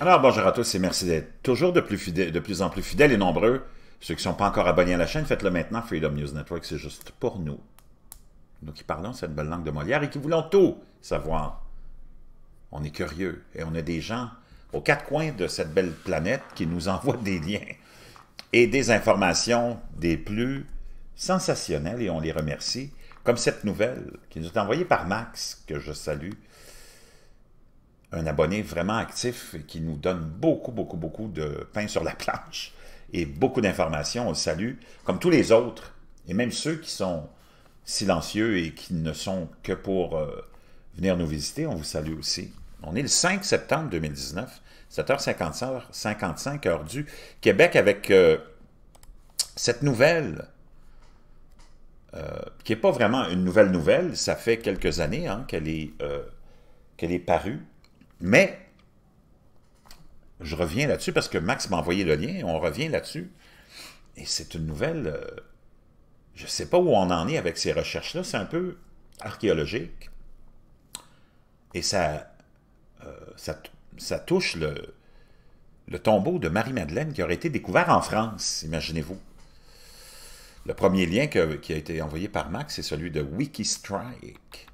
Alors bonjour à tous et merci d'être toujours de plus, en plus fidèles et nombreux. Ceux qui ne sont pas encore abonnés à la chaîne, faites-le maintenant. Freedom News Network, c'est juste pour nous. Nous qui parlons cette belle langue de Molière et qui voulons tout savoir. On est curieux et on a des gens aux quatre coins de cette belle planète qui nous envoient des liens et des informations des plus sensationnelles et on les remercie, comme cette nouvelle qui nous est envoyée par Max, que je salue, un abonné vraiment actif qui nous donne beaucoup, beaucoup, beaucoup de pain sur la planche et beaucoup d'informations. On le salue, comme tous les autres, et même ceux qui sont silencieux et qui ne sont que pour euh, venir nous visiter, on vous salue aussi. On est le 5 septembre 2019, 7h55, heure du Québec, avec euh, cette nouvelle euh, qui n'est pas vraiment une nouvelle nouvelle, ça fait quelques années hein, qu'elle est, est parue, mais, je reviens là-dessus parce que Max m'a envoyé le lien, on revient là-dessus. Et c'est une nouvelle... Euh, je ne sais pas où on en est avec ces recherches-là, c'est un peu archéologique. Et ça, euh, touche le, tombeau de Marie-Madeleine qui aurait été découvert en France, imaginez-vous. Le premier lien qui a été envoyé par Max, c'est celui de Wikistrike.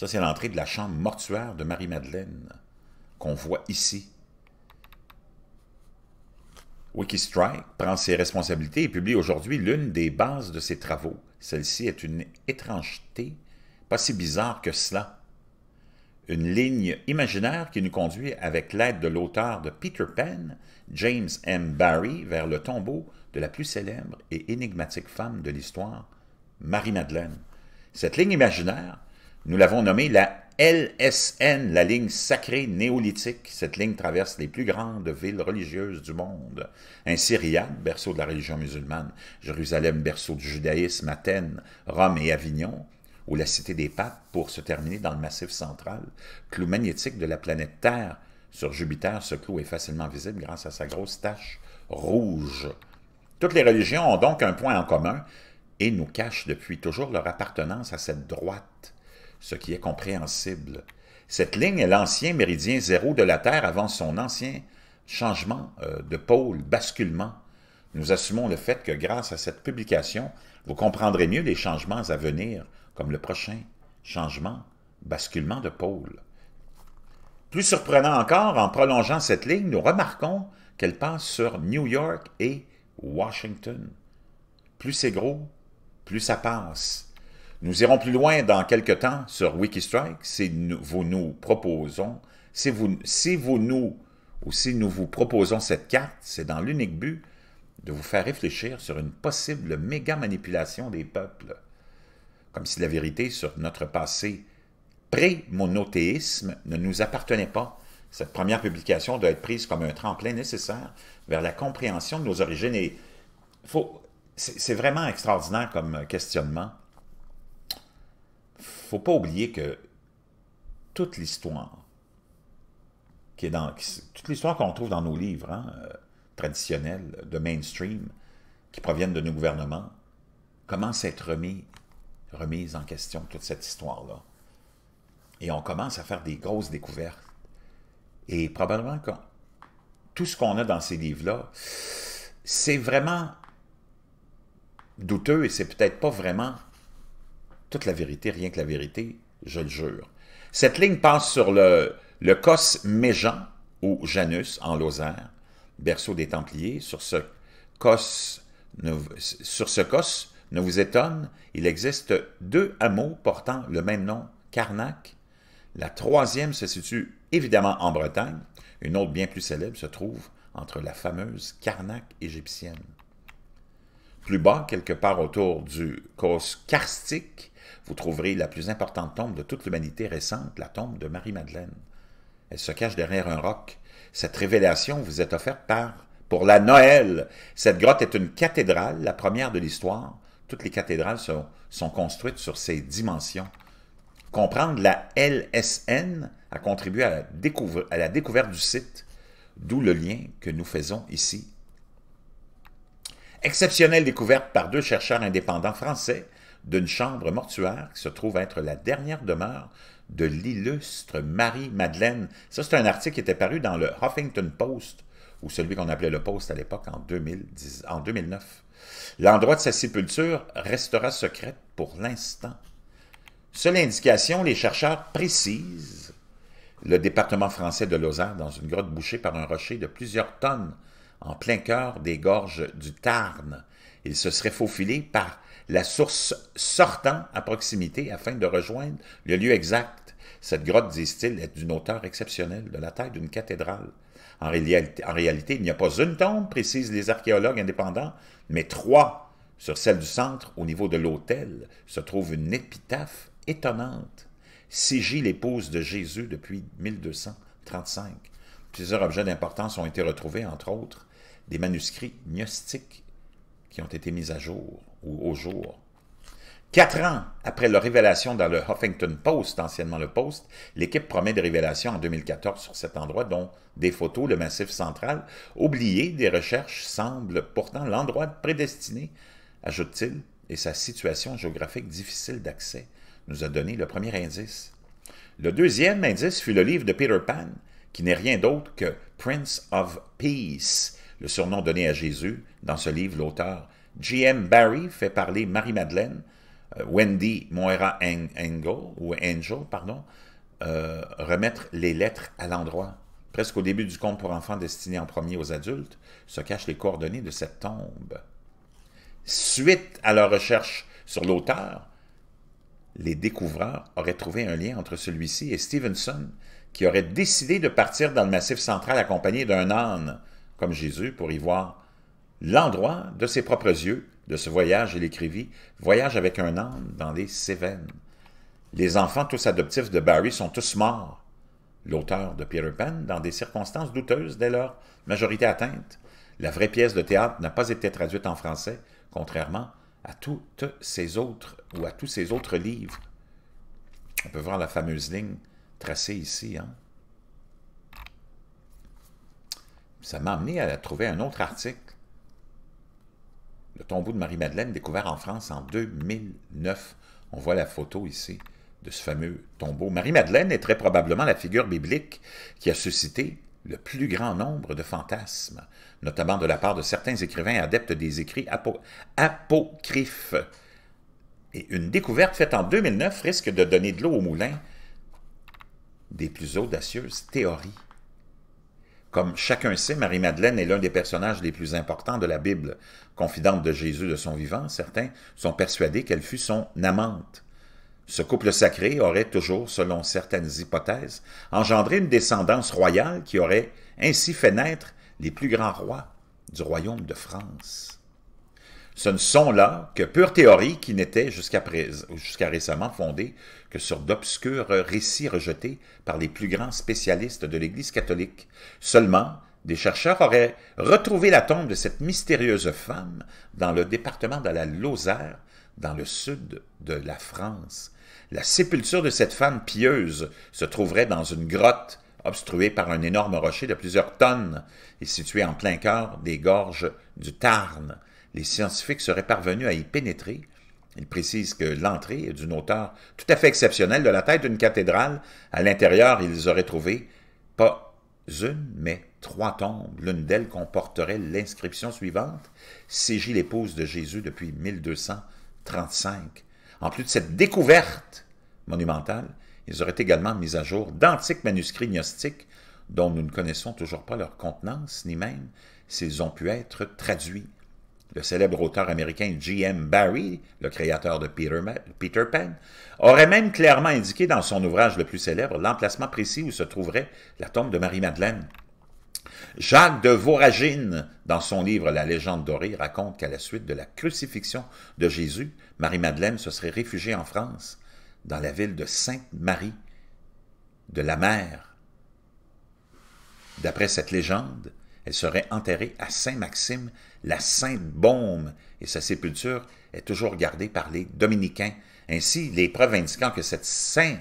Ça, c'est l'entrée de la chambre mortuaire de Marie-Madeleine, qu'on voit ici. Wikistrike prend ses responsabilités et publie aujourd'hui l'une des bases de ses travaux. Celle-ci est une étrangeté pas si bizarre que cela. Une ligne imaginaire qui nous conduit, avec l'aide de l'auteur de Peter Pan, James M. Barry, vers le tombeau de la plus célèbre et énigmatique femme de l'histoire, Marie-Madeleine. Cette ligne imaginaire nous l'avons nommée la LSN, la ligne sacrée néolithique. Cette ligne traverse les plus grandes villes religieuses du monde, ainsi Riyad, berceau de la religion musulmane, Jérusalem, berceau du judaïsme, Athènes, Rome et Avignon, ou la cité des papes, pour se terminer dans le massif central, clou magnétique de la planète Terre. Sur Jupiter, ce clou est facilement visible grâce à sa grosse tache rouge. Toutes les religions ont donc un point en commun et nous cachent depuis toujours leur appartenance à cette droite ce qui est compréhensible. Cette ligne est l'ancien méridien zéro de la Terre avant son ancien changement euh, de pôle, basculement. Nous assumons le fait que grâce à cette publication, vous comprendrez mieux les changements à venir, comme le prochain changement, basculement de pôle. Plus surprenant encore, en prolongeant cette ligne, nous remarquons qu'elle passe sur New York et Washington. Plus c'est gros, plus ça passe. Nous irons plus loin dans quelques temps sur Wikistrike si nous, vous nous proposons, si vous, si vous nous, ou si nous vous proposons cette carte, c'est dans l'unique but de vous faire réfléchir sur une possible méga manipulation des peuples. Comme si la vérité sur notre passé pré-monothéisme ne nous appartenait pas. Cette première publication doit être prise comme un tremplin nécessaire vers la compréhension de nos origines. Et c'est vraiment extraordinaire comme questionnement faut pas oublier que toute l'histoire qui est toute l'histoire qu'on trouve dans nos livres hein, euh, traditionnels de mainstream qui proviennent de nos gouvernements commence à être remis, remise en question toute cette histoire là et on commence à faire des grosses découvertes et probablement que tout ce qu'on a dans ces livres là c'est vraiment douteux et c'est peut-être pas vraiment toute la vérité, rien que la vérité, je le jure. Cette ligne passe sur le, le cos Méjean ou Janus en Lozère, berceau des Templiers. Sur ce cos, ne, sur ce cos, ne vous étonne, il existe deux hameaux portant le même nom, Carnac. La troisième se situe évidemment en Bretagne. Une autre bien plus célèbre se trouve entre la fameuse Karnak égyptienne. Plus bas, quelque part autour du cos karstique, vous trouverez la plus importante tombe de toute l'humanité récente, la tombe de Marie-Madeleine. Elle se cache derrière un roc. Cette révélation vous est offerte par, pour la Noël. Cette grotte est une cathédrale, la première de l'histoire. Toutes les cathédrales sont, construites sur ces dimensions. Comprendre la LSN a contribué à la découverte du site, d'où le lien que nous faisons ici. Exceptionnelle découverte par deux chercheurs indépendants français, d'une chambre mortuaire qui se trouve être la dernière demeure de l'illustre Marie-Madeleine. Ça, c'est un article qui était paru dans le Huffington Post, ou celui qu'on appelait le Post à l'époque, en, en 2009. L'endroit de sa sépulture restera secrète pour l'instant. Seule indication, les chercheurs précisent le département français de Lausanne dans une grotte bouchée par un rocher de plusieurs tonnes en plein cœur des gorges du Tarn. Il se serait faufilé par la source sortant à proximité afin de rejoindre le lieu exact. Cette grotte, disent-ils, est d'une hauteur exceptionnelle, de la taille d'une cathédrale. En réalité, il n'y a pas une tombe, précisent les archéologues indépendants, mais trois. Sur celle du centre, au niveau de l'autel, se trouve une épitaphe étonnante. Sigil, l'épouse de Jésus depuis 1235. Plusieurs objets d'importance ont été retrouvés, entre autres, des manuscrits gnostiques qui ont été mises à jour ou au jour. Quatre ans après leur révélation dans le Huffington Post, anciennement le Post, l'équipe promet des révélations en 2014 sur cet endroit, dont des photos, le massif central. Oublié des recherches semble pourtant l'endroit prédestiné, ajoute-t-il, et sa situation géographique difficile d'accès nous a donné le premier indice. Le deuxième indice fut le livre de Peter Pan, qui n'est rien d'autre que Prince of Peace, le surnom donné à Jésus. Dans ce livre, l'auteur G.M. Barry fait parler Marie-Madeleine, euh, Wendy Moira ou Angel, pardon, euh, remettre les lettres à l'endroit. Presque au début du conte pour enfants destiné en premier aux adultes, se cachent les coordonnées de cette tombe. Suite à leur recherche sur l'auteur, les découvreurs auraient trouvé un lien entre celui-ci et Stevenson, qui aurait décidé de partir dans le massif central accompagné d'un âne comme Jésus, pour y voir l'endroit de ses propres yeux de ce voyage, il écrivit Voyage avec un âne dans les Cévennes. Les enfants tous adoptifs de Barry sont tous morts. L'auteur de Peter Pan, dans des circonstances douteuses dès leur majorité atteinte, la vraie pièce de théâtre n'a pas été traduite en français, contrairement à toutes ses autres ou à tous ses autres livres. On peut voir la fameuse ligne tracée ici. Hein? ça m'a amené à trouver un autre article. Le tombeau de Marie-Madeleine découvert en France en 2009. On voit la photo ici de ce fameux tombeau. Marie-Madeleine est très probablement la figure biblique qui a suscité le plus grand nombre de fantasmes, notamment de la part de certains écrivains adeptes des écrits apocryphes. Et une découverte faite en 2009 risque de donner de l'eau au moulin des plus audacieuses théories. Comme chacun sait, Marie-Madeleine est l'un des personnages les plus importants de la Bible. Confidente de Jésus de son vivant, certains sont persuadés qu'elle fut son amante. Ce couple sacré aurait toujours, selon certaines hypothèses, engendré une descendance royale qui aurait ainsi fait naître les plus grands rois du royaume de France. Ce ne sont là que pures théories qui n'étaient jusqu'à jusqu'à récemment fondées que sur d'obscurs récits rejetés par les plus grands spécialistes de l'Église catholique. Seulement, des chercheurs auraient retrouvé la tombe de cette mystérieuse femme dans le département de la Lozère, dans le sud de la France. La sépulture de cette femme pieuse se trouverait dans une grotte obstruée par un énorme rocher de plusieurs tonnes et située en plein cœur des gorges du Tarn les scientifiques seraient parvenus à y pénétrer. Ils précisent que l'entrée est d'une hauteur tout à fait exceptionnelle de la tête d'une cathédrale. À l'intérieur, ils auraient trouvé pas une, mais trois tombes, l'une d'elles comporterait l'inscription suivante Ségit l'épouse de Jésus depuis 1235. En plus de cette découverte monumentale, ils auraient également mis à jour d'antiques manuscrits gnostiques dont nous ne connaissons toujours pas leur contenance, ni même s'ils ont pu être traduits. Le célèbre auteur américain G.M. Barry, le créateur de Peter, Pan, aurait même clairement indiqué dans son ouvrage le plus célèbre l'emplacement précis où se trouverait la tombe de Marie-Madeleine. Jacques de Voragine, dans son livre La légende dorée, raconte qu'à la suite de la crucifixion de Jésus, Marie-Madeleine se serait réfugiée en France, dans la ville de Sainte-Marie de la mer. D'après cette légende, elle serait enterrée à Saint-Maxime, la Sainte-Baume, et sa sépulture est toujours gardée par les dominicains. Ainsi, les preuves indiquant que cette sainte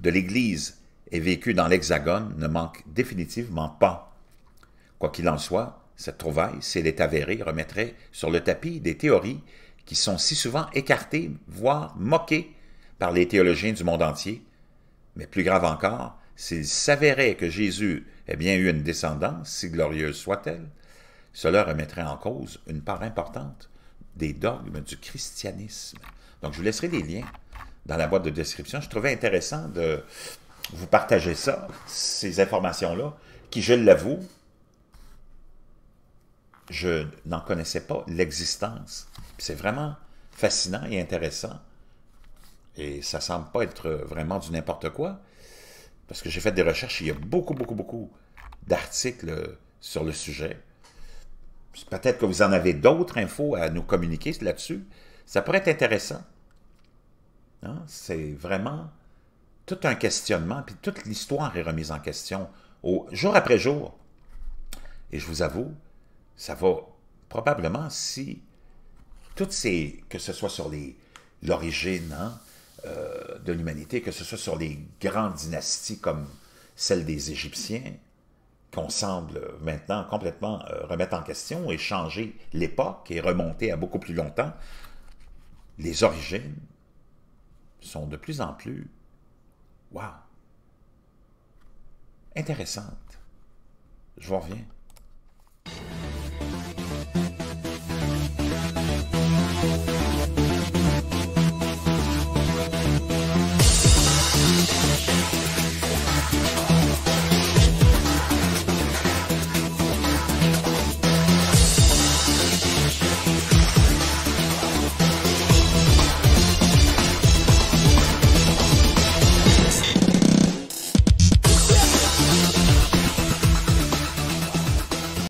de l'Église est vécue dans l'Hexagone ne manquent définitivement pas. Quoi qu'il en soit, cette trouvaille, si elle est avérée, remettrait sur le tapis des théories qui sont si souvent écartées, voire moquées, par les théologiens du monde entier. Mais plus grave encore, s'il s'avérait que Jésus ait bien eu une descendance, si glorieuse soit-elle, cela remettrait en cause une part importante des dogmes du christianisme. Donc, je vous laisserai des liens dans la boîte de description. Je trouvais intéressant de vous partager ça, ces informations-là, qui, je l'avoue, je n'en connaissais pas l'existence. C'est vraiment fascinant et intéressant. Et ça ne semble pas être vraiment du n'importe quoi parce que j'ai fait des recherches, il y a beaucoup, beaucoup, beaucoup d'articles sur le sujet. Peut-être que vous en avez d'autres infos à nous communiquer là-dessus. Ça pourrait être intéressant. Hein? C'est vraiment tout un questionnement, puis toute l'histoire est remise en question au, jour après jour. Et je vous avoue, ça va probablement si toutes ces, que ce soit sur l'origine, hein, euh, de l'humanité, que ce soit sur les grandes dynasties comme celle des Égyptiens, qu'on semble maintenant complètement euh, remettre en question et changer l'époque et remonter à beaucoup plus longtemps, les origines sont de plus en plus, waouh, intéressantes. Je vous reviens.